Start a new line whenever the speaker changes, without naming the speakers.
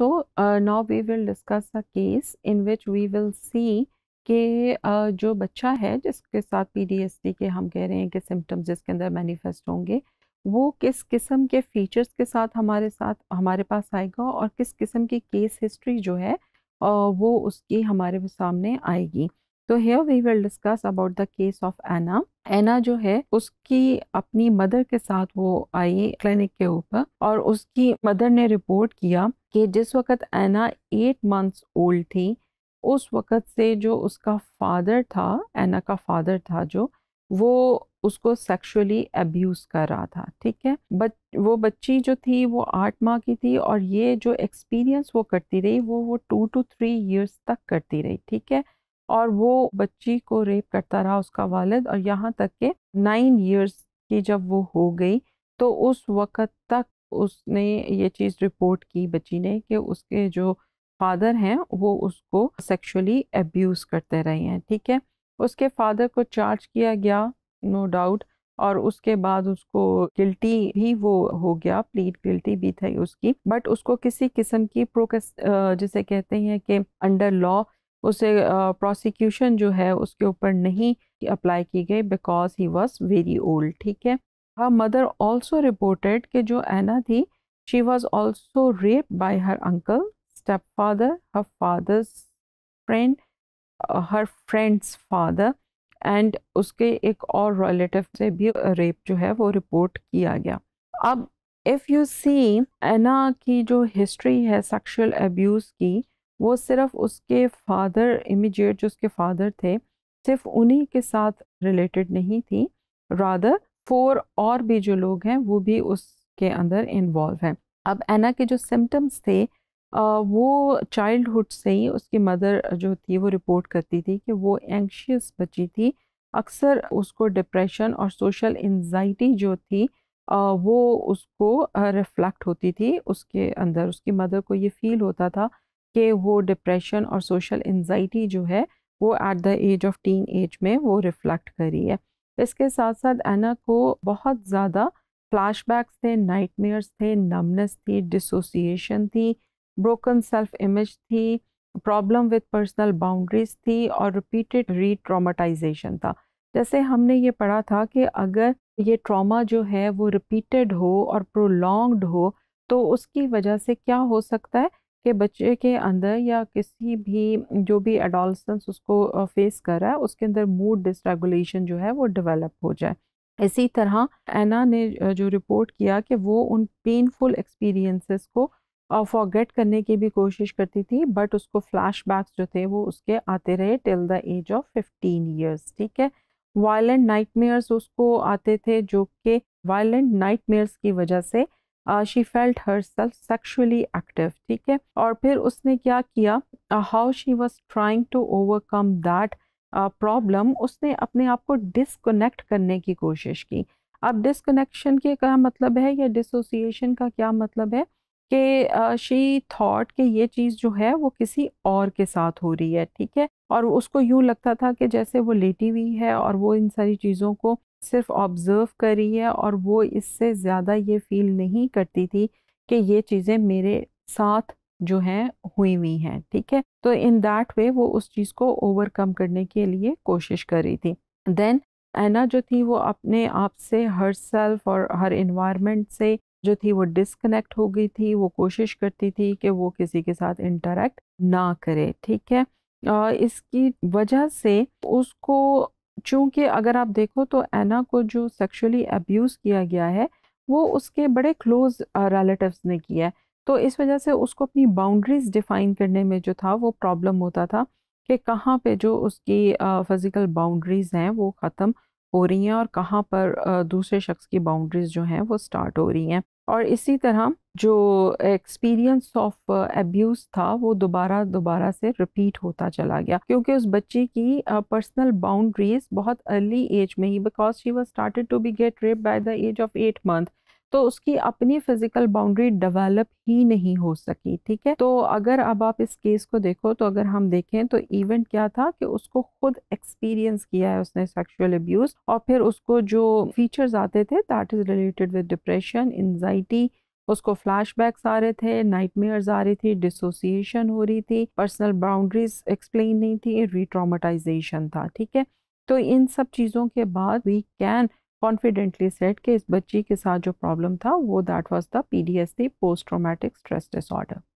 So तो, uh, now we will discuss a case in which we will see के जो बच्चा है जिसके साथ पीडीएसडी के हम कह रहे हैं कि सिम्टम्स जिसके अंदर मैनिफेस्ट होंगे वो किस किस्म के फीचर्स के साथ हमारे साथ हमारे पास आएगा और किस किस्म की केस हिस्ट्री जो है वो उसकी हमारे सामने आएगी तो here we will discuss about the case of Anna Anna जो है उसकी अपनी मदर के साथ वो आई क्लिनिक के ऊपर और उसकी मदर ने रिपोर्ट किया कि जिस वक्त एना एट मंथ्स ओल्ड थी उस वक़्त से जो उसका फादर था एना का फादर था जो वो उसको सेक्सुअली अब्यूज़ कर रहा था ठीक है बट वो बच्ची जो थी वो आठ माह की थी और ये जो एक्सपीरियंस वो करती रही वो वो टू टू थ्री इयर्स तक करती रही ठीक है और वो बच्ची को रेप करता रहा उसका वालद और यहाँ तक के नाइन इयर्स की जब वो हो गई तो उस वक़्त तक उसने ये चीज़ रिपोर्ट की बच्ची ने कि उसके जो फादर हैं वो उसको सेक्सुअली एब्यूज़ करते रहे हैं ठीक है उसके फादर को चार्ज किया गया नो no डाउट और उसके बाद उसको गिल्टी भी वो हो गया प्लीट गिल्टी भी थी उसकी बट उसको किसी किस्म की प्रोकेस जिसे कहते हैं कि अंडर लॉ उसे प्रोसिक्यूशन जो है उसके ऊपर नहीं अप्लाई की गई because he was very old ठीक है हर मदर ऑल्सो रिपोर्टेड कि जो एना थी she was also rape by her uncle stepfather her father's friend her friend's father and उसके एक और रिलेटिव से भी रेप uh, जो है वो रिपोर्ट किया गया अब इफ़ यू सी एना की जो हिस्ट्री है सेक्शुअल एब्यूज़ की वो सिर्फ उसके फादर इमिजिएट जो उसके फादर थे सिर्फ उन्हीं के साथ रिलेटेड नहीं थी रादर फोर और भी जो लोग हैं वो भी उसके अंदर इन्वॉल्व हैं अब एना के जो सिम्टम्स थे वो चाइल्डहुड से ही उसकी मदर जो थी वो रिपोर्ट करती थी कि वो एंक्शियस बची थी अक्सर उसको डिप्रेशन और सोशल एन्जाइटी जो थी वो उसको रिफ्लेक्ट होती थी उसके अंदर उसकी मदर को ये फील होता था कि वो डिप्रेशन और सोशल एन्जाइटी जो है वो at the age of teenage में वो रिफ्लेक्ट करी है इसके साथ साथ एना को बहुत ज़्यादा फ्लैशबैक्स थे नाइटमेयर्स थे नमनेस थी डिसोसिएशन थी ब्रोकन सेल्फ इमेज थी प्रॉब्लम विद पर्सनल बाउंड्रीज थी और रिपीटेड री ट्रामाटाइजेशन था जैसे हमने ये पढ़ा था कि अगर ये ट्रॉमा जो है वो रिपीटेड हो और प्रोलॉन्ग्ड हो तो उसकी वजह से क्या हो सकता है के बच्चे के अंदर या किसी भी जो भी एडोलसेंस उसको फेस कर रहा है उसके अंदर मूड डिसरेगुलेशन जो है वो डेवलप हो जाए इसी तरह एना ने जो रिपोर्ट किया कि वो उन पेनफुल एक्सपीरियंसेस को फॉरगेट करने की भी कोशिश करती थी बट उसको फ्लैशबैक्स जो थे वो उसके आते रहे till the age of fifteen years ठीक है वायलेंट नाइटमेयर्स उसको आते थे जो कि वायलेंट नाइटमेयर्स की वजह से she felt herself sexually active ठीक है और फिर उसने क्या किया how she was trying to overcome that problem उसने अपने आप को डिसकोनेक्ट करने की कोशिश की अब डिसकनेक्शन के क्या मतलब है या डिसोसिएशन का क्या मतलब है कि शी थॉट कि ये चीज़ जो है वो किसी और के साथ हो रही है ठीक है और उसको यूँ लगता था कि जैसे वो लेटी हुई है और वो इन सारी चीज़ों को सिर्फ ऑब्ज़र्व करी है और वो इससे ज़्यादा ये फील नहीं करती थी कि ये चीज़ें मेरे साथ जो हैं हुई हुई हैं ठीक है तो इन दैट वे वो उस चीज़ को ओवरकम करने के लिए कोशिश कर रही थी देन एना जो थी वो अपने आप से हर सेल्फ और हर इन्वायरमेंट से जो थी वो डिसकनेक्ट हो गई थी वो कोशिश करती थी कि वो किसी के साथ इंटरेक्ट ना करे ठीक है इसकी वजह से उसको चूँकि अगर आप देखो तो एना को जो सेक्सुअली अब्यूज़ किया गया है वो उसके बड़े क्लोज रिलेटिव्स ने किया है तो इस वजह से उसको अपनी बाउंड्रीज़ डिफ़ाइन करने में जो था वो प्रॉब्लम होता था कि कहाँ पे जो उसकी फ़िज़िकल बाउंड्रीज़ हैं वो ख़त्म हो रही हैं और कहाँ पर दूसरे शख्स की बाउंड्रीज जो हैं वो स्टार्ट हो रही हैं और इसी तरह जो एक्सपीरियंस ऑफ एब्यूज़ था वो दोबारा दोबारा से रिपीट होता चला गया क्योंकि उस बच्ची की पर्सनल बाउंड्रीज बहुत अर्ली एज में ही because she was started to be get rape by the age of eight month तो उसकी अपनी फिजिकल बाउंड्री डेवलप ही नहीं हो सकी ठीक है तो अगर अब आप इस केस को देखो तो अगर हम देखें तो इवेंट क्या था कि उसको खुद एक्सपीरियंस किया है उसने सेक्सुअल अब्यूज और फिर उसको जो फीचर्स आते थे that is related with depression anxiety उसको फ्लैशबैक्स आ रहे थे नाइटमेयर्स आ रही थी डिसोसिएशन हो रही थी पर्सनल बाउंड्रीज एक्सप्लेन नहीं थी रिट्रामाटाइजेशन था ठीक है तो इन सब चीज़ों के बाद वी कैन कॉन्फिडेंटली सेट कि इस बच्ची के साथ जो प्रॉब्लम था वो that was the PTSD post traumatic stress disorder